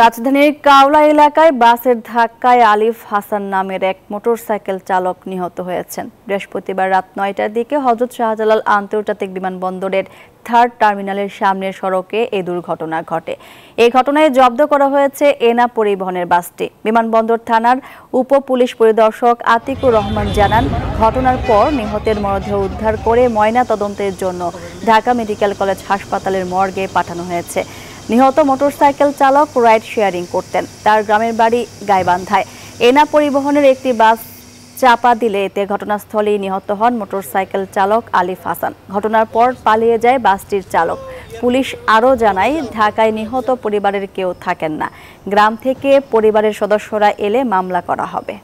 রাজধানীর কাওলা এলাকায় বাসের ধাক্কায় আলিফ হাসান নামের এক মোটরসাইকেল চালক নিহত হয়েছেন বৃহস্পতিবার রাত নয়টার দিকে হজরত শাহজালাল আন্তর্জাতিক বিমানবন্দরের থার্ড টার্মিনালের সামনের সড়কে এ দুর্ঘটনা ঘটে এই ঘটনায় জব্দ করা হয়েছে এনা পরিবহনের বাসটি বিমানবন্দর থানার উপ পুলিশ পরিদর্শক আতিকুর রহমান জানান ঘটনার পর নিহতের মরদেহ উদ্ধার করে ময়না তদন্তের জন্য ঢাকা মেডিকেল কলেজ হাসপাতালের মর্গে পাঠানো হয়েছে নিহত মোটরসাইকেল চালক রাইড শেয়ারিং করতেন তার গ্রামের বাড়ি গাইবান্ধায় এনা পরিবহনের একটি বাস চাপা দিলে এতে ঘটনাস্থলেই নিহত হন মোটরসাইকেল চালক আলিফ হাসান ঘটনার পর পালিয়ে যায় বাসটির চালক পুলিশ আরও জানায় ঢাকায় নিহত পরিবারের কেউ থাকেন না গ্রাম থেকে পরিবারের সদস্যরা এলে মামলা করা হবে